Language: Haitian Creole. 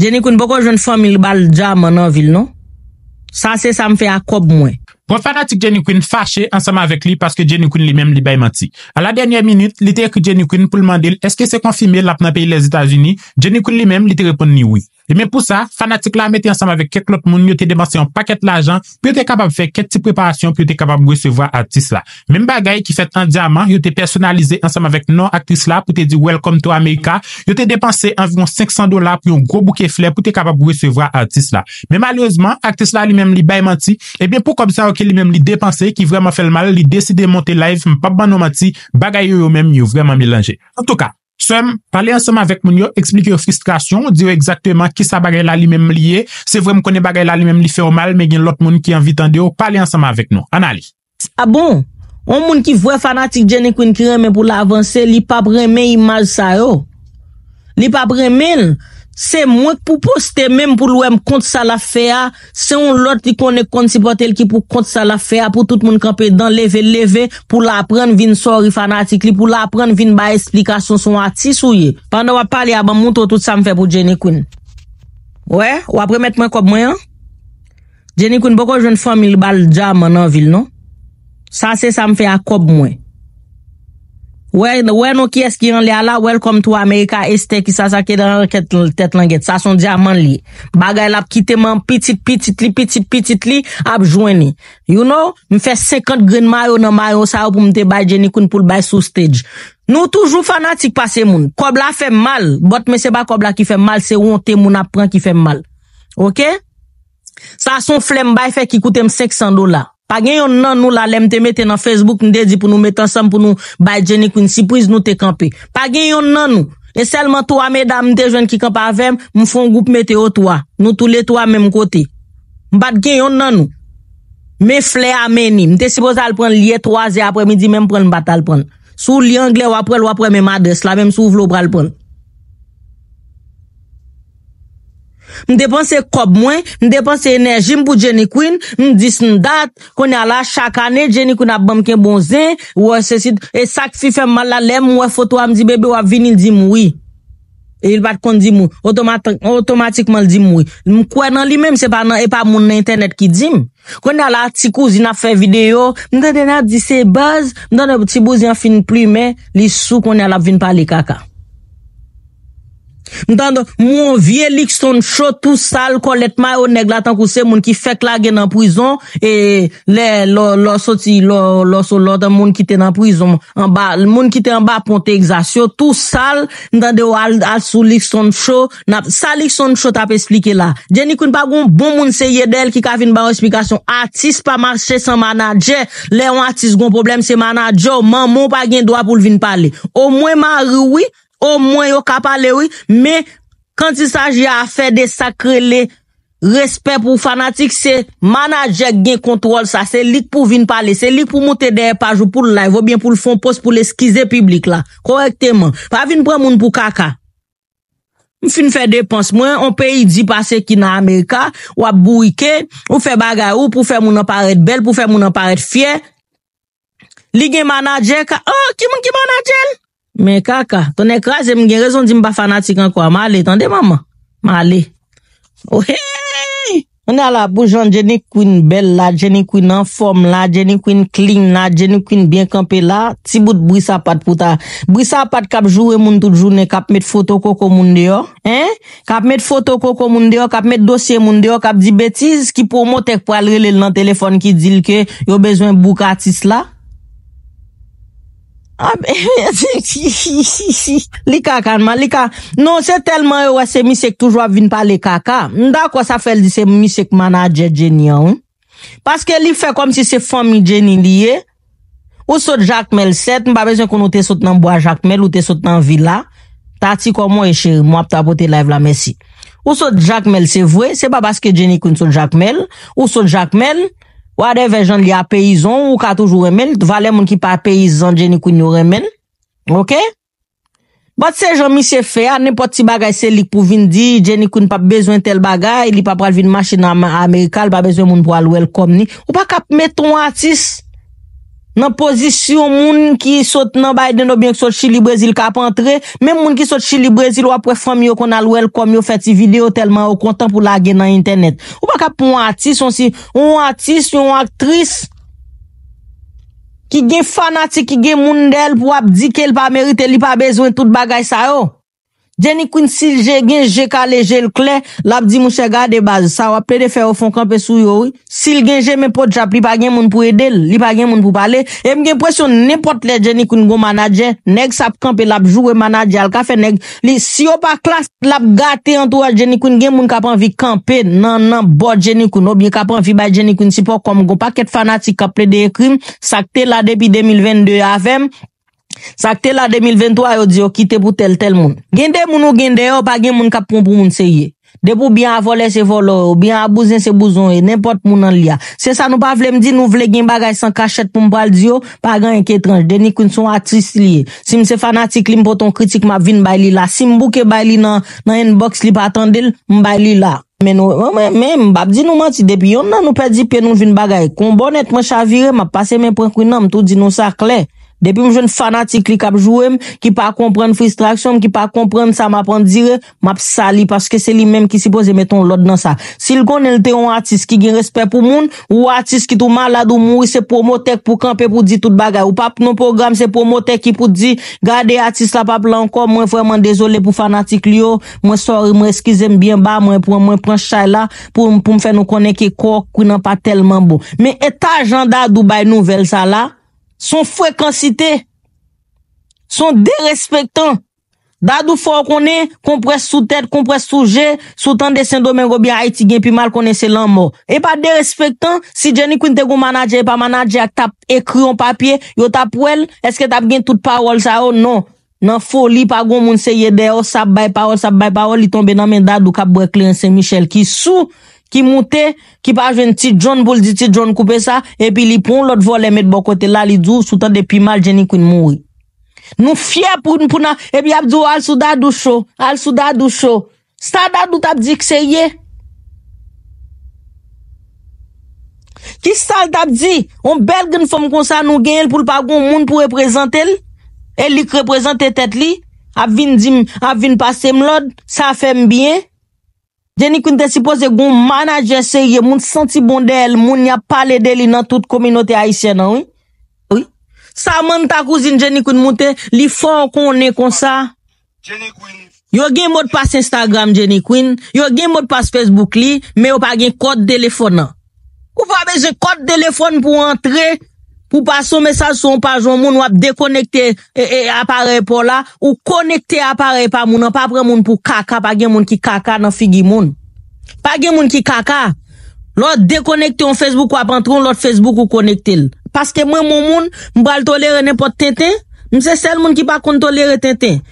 Jenikoun boko joun son mil bal ja manan vil non? San se sa m fe akob mwen. Pou bon, fanatik Jenikoun fache ansama vek li paske Jenikoun li men li bay mati. A la denye minute, li te ekri Jenikoun pou l mandil eske se konfime la pna peyi les Etats-Unis, Jenikoun li men li te repon ni oui. E men pou sa, fanatik la mette ansanm avek ket lot moun, yo te depanse yon paket la jan, pou yo te kapab fe ket ti preparasyon pou yo te kapab gwe se vwa artist la. Men bagay ki fet an diamant, yo te personalize ansanm avek non-aktris la pou te di welcome to Amerika, yo te depanse envyon 500 dolar pou yon gro bouke flair pou te kapab gwe se vwa artist la. Men malyozman, aktris la li men li bay manti, e ben pou komisyon akil li men li depanse ki vreman fel mal, li deside monte live, mpap ban nou manti, bagay yo yo men yon vreman milanje. En tout ka. Sèm, pale ansèm avèk moun yo, eksplike ah bon? yo frustrasyon, diyo egzaktèman ki sa bagay la li mèm liye. Se vre m konè bagay la li mèm li fè ou mal, mè gen lot moun ki anvit an deyo, pale ansèm avèk nou. Anali. A bon, ou moun ki vwe fanatik Jenny Quinn kiremè pou la avansè, li pa bremen yi mal sa yo. Li pa bremen... Se mwen pou poste, mwen pou lwem kont sa la fea, se yon loti konen kont si potel ki pou kont sa la fea, pou tout moun kanpe dan leve leve, pou la apren vin sorifan atikli, pou la apren vin ba esplikasyon son atis ouye. Panda wap pale, aban mwoto tout sa mwen fe pou Jenny Quinn. Ouè, wapre met mwen kob mwen an? Jenny Quinn, boko jen fomil balja man an vil non? Sa se sa mwen fe a kob mwen. Wè nou ki eski yon li ala, welcome to Amerika, este ki sa sa ke danan ket langet, sa son diaman li. Bagay la ap kite man pitit, pitit li, pitit, pitit li, ap jweni. You know, mi fe sekant gren mayo nan mayo sa ou pou mte bay jeni koun pou l bay sou stage. Nou toujou fanatik pa se moun, kob la fe mal, bot me se ba kob la ki fe mal, se ou onte moun ap pran ki fe mal. Ok? Sa son flem bay fe ki koute m seksan do la. Pa gen yon nan nou la lèm te mette nan Facebook mde di pou nou mette ansam pou nou baye geni kwen si pwiz nou te kampe. Pa gen yon nan nou. E selman tou amè dam mte jwen ki kampe avèm mfoun goup mette yo toua. Nou tou lè toua mèm kote. Mbat gen yon nan nou. Mè flè amè ni mte sipozal pran liye 3 zè apre midi mèm pran mbat al pran. Sou liye anglè waprel waprel mèm adès la mèm sou vlo pral pran. Mwen depanse kob mwen, mwen depanse enerji mpou jeni kwen, mwen dis mdat, konye ala chak ane jeni kwen ap bamke bonzen, wè se si, e sak fi fèm mal alem, wè fotwa mdi bebe wè vini l di mwi. E il bat kon di mwi, otomatikman l di mwi. Mwen kwen nan li menm se pa nan e pa moun nan internet ki di mwi. Konye ala ti kouzi na fè video, mwen tenen ap di se baz, mwen dan ap ti bouzi an fin plime, li sou konye ala vin pa li kaka. Mwen viye lik son chou Tou sal kolet ma yo neg la Tankou se moun ki fek la gen nan pouison E le lòsot si Lòsot lòsot moun ki te nan pouison Moun ki te an ba ponte Eksasyon tou sal Mwen tan de yo al sou lik son chou Sa lik son chou tap esplike la Jeni koun pa goun bon moun se ye del Ki ka vin ba o esplikasyon Atis pa marche san manajè Le an atis goun problem se manajè Mwen moun pa gen doa pou vin pale O mwen manjè Ou mwen yo ka pale wè. Me, kan ti saji a fe de sakre le respè pou fanatik, se manajèk gen kontrol sa. Se lik pou vin pale. Se lik pou monte dere pajou pou lè. Vò bien pou l'fon pos pou lè skize piblik la. Korektèman. Pa vin pre moun pou kaka. M fin fe depans mwen. On pe yi di pase ki nan Amerika. Ou a bou wikè. Ou fe bagay ou. Pou fe moun an paret bel. Pou fe moun an paret fiyè. Li gen manajèk. Oh, ki moun ki manajèl. Men kaka, ton e kras e mgen rezon di mba fanatik an kwa. Ma ale, ton de mama? Ma ale. O hey! O ne ala, pou jan jeni kwen bel la, jeni kwen an form la, jeni kwen kling la, jeni kwen byen kampe la. Ti bout brisa pat pou ta. Brisa pat kap jure moun tout jounen, kap met fotoko kou moun deyo. Hein? Kap met fotoko kou moun deyo, kap met dosye moun deyo, kap di betiz ki pou mou tek pou alrele nan telefon ki dil ke yo bezwen bouka atis la. Ah, li kaka anman, li kaka. Non, se telman yo se misek toujwa vin pa li kaka, nda kwa sa fel di se misek man a dje djeni an? Paske li fe kom si se fomi djeni liye, ou sot jakmel set, mba bezwen kon ou te sot nan bo a jakmel, ou te sot nan vila, ta ti kon mwen e che, mwen ap ta pote lev la mesi. Ou sot jakmel se vwe, se ba baske djeni kon sot jakmel, ou sot jakmel, Ou ade vejan li a peyizan ou ka touj ou remen, valen moun ki pa peyizan jenikou ni ou remen. Ok? Bote se jan mi se fe, ane poti bagay se lik pou vin di, jenikou ni pa bezwen tel bagay, li pa pral vin machina Amerikal, pa bezwen moun pou al welkom ni. Ou pa kap meton atis? Nan pozisyon moun ki sote nan Biden ou bien ki sote chile-brezil kap antre, men moun ki sote chile-brezil wapwe fam yo konal welkom yo feti video telman yo kontan pou lage nan internet. Ou baka pou moun atis, moun atis, moun aktris, ki gen fanatik, ki gen moun del pou wap di ke el pa merite, li pa bezwen tout bagay sa yo. Jenikoun sil genje ka leje l kle, lap di moushe gade baz, sa waple de fe ou fon kampe sou yoi. Sil genje men pot jap li pa gen moun pou ede, li pa gen moun pou pale, em gen pwesyon nepot le jenikoun go manaje, neg sap kampe lap jou we manaje al kafe neg. Li si ou pa klas, lap gate anto waj jenikoun gen moun kapan vi kampe, nan nan bot jenikoun, obye kapan vi bay jenikoun si po kom go paket fanatik ka ple de ekrim, sakte la depi 2022 afem. Sakte la 2023 yo diyo ki te pou tel tel moun Gende moun ou gende yo pa gen moun kap pou moun seye De pou biyan avole se volo ou biyan abouzen se bouzon e Nenpot moun an liya Se sa nou pa vle mdi nou vle gen bagay san kachet pou mbal diyo Pa gen yon ketranj deni kwen son atris liye Si mse fanatik li mpoton kritik mab vin bay li la Si mbouke bay li nan enboks li patandel mbay li la Men oh, mbap di nou manti depi yon nan nou pedi pe nou vin bagay Kon bonet mwen chavire mba pase men pwen kwen nan mtou di nou sakle Depi mwen jwenn fanatik li kap jwem, ki pa komprende frustraksyon, ki pa komprende sa mapan dire, map sa li, paske se li menm ki si pose meton lod nan sa. Si l konen lte yon artist ki gen respet pou moun, ou artist ki tou malad ou mou, se pou motek pou kampe pou di tout bagay. Ou pap nou program, se pou motek ki pou di, gade artist la pap lan kom, mwen fwèman dezolè pou fanatik li yo, mwen sori, mwen eskizem bien ba, mwen pren chay la, pou mwen fè nou koneke kò, kwenan pa telman bo. Me etajan da Dubai Nouvel sa la, Son frekansite, son derespektan, dadou fò konen, kompres sou tèt, kompres sou jè, sou tan desen domen gobyan Haiti gen, pi mal konen se lan mo. E pa derespektan, si jè ni kwen te goun manajè, e pa manajè, tap ekri yon papye, yo tap wèl, eske tap gen tout parol sa yo, non. Nan foli, pa goun moun se ye de, yo sap bay parol, sap bay parol, li tombe nan men dadou kap brekli en Saint-Michel, ki sou... Ki moute, ki pa jwen tit joun pou li tit joun koupe sa, epi li pon, lot vo le met bokote la li djou, soutan depi mal jeni kwen moui. Nou fye pou nou pounan, epi ap djou al sou dadou chou, al sou dadou chou. Stal dadou tap di kseye. Ki stal tap di, on bel gen fom kon sa nou gen el pou lpa goun moun pou reprezentel, el li krepresentetet li, ap vin passem lot, sa fèm byen, Jenny Quinn te sipose goun manaje seye, moun senti bon de el, moun nye pale de li nan tout kominote Aisyen an, oui? Oui? Sa man ta kouzin Jenny Quinn moun te, li fon kon ne kon sa? Jenny Quinn... Yo gen mod pas Instagram Jenny Quinn, yo gen mod pas Facebook li, me yo pa gen kod telefon an. Ou pa beje kod telefon pou antre... Ou pa sou mesaj sou, ou pa joun moun wap dekonekte e, e, apare po la, ou konekte apare pa moun, an pa pre moun pou kaka, pa gen moun ki kaka nan figi moun. Pa gen moun ki kaka, lò dekonekte yon Facebook wap antron, lò Facebook wakonekte l. Paske mwen moun moun mbal tolere nepot tenten, mse sel moun ki pa kontolere tenten.